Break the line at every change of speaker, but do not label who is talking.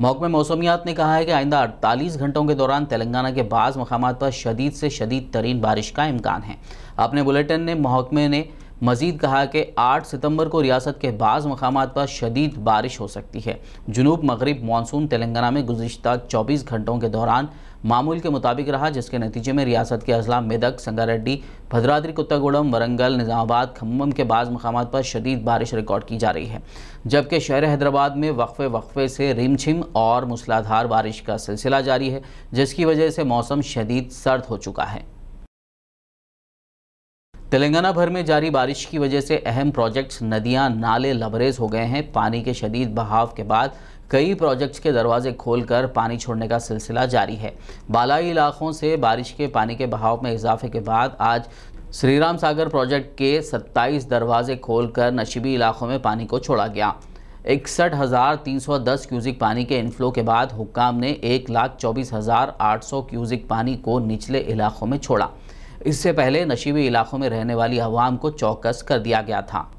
महकमे मौसमियात ने कहा है कि आइंदा 48 घंटों के दौरान तेलंगाना के बाद मकाम पर शदीद से शदीद तरीन बारिश का इम्कान है अपने बुलेटिन ने महकमे ने मजीद कहा कि 8 सितंबर को रियासत के बाज़ मकाम पर शदीद बारिश हो सकती है जुनूब मगरब मानसून तेलंगाना में गुजशत चौबीस घंटों के दौरान मामूल के मुताबिक रहा जिसके नतीजे में रियासत के अजला मेदक संगारेड्डी भद्राद्री कुत्तागुड़म वरंगल निज़ामाबाद खम्भम के बाद मकाम पर शदीद बारिश रिकॉर्ड की जा रही है जबकि शहर हैदराबाद में वक्फे वक्फे से रिमछिम और मूसलाधार बारिश का सिलसिला जारी है जिसकी वजह से मौसम शदीद सर्द हो चुका है तेलंगाना भर में जारी बारिश की वजह से अहम प्रोजेक्ट्स नदियां नाले लबरेज हो गए हैं पानी के शदीद बहाव के बाद कई प्रोजेक्ट्स के दरवाजे खोलकर पानी छोड़ने का सिलसिला जारी है बालाई इलाकों से बारिश के पानी के बहाव में इजाफे के बाद आज श्रीराम सागर प्रोजेक्ट के 27 दरवाजे खोलकर नशीबी इलाकों में पानी को छोड़ा गया इकसठ हज़ार तीन सौ दस क्यूजिक पानी के इनफ्लो के बाद हुक्काम ने एक लाख चौबीस हज़ार आठ सौ क्यूजिक पानी को निचले इलाकों में छोड़ा इससे पहले नशीबी इलाकों में रहने वाली आवाम को चौकस कर दिया गया था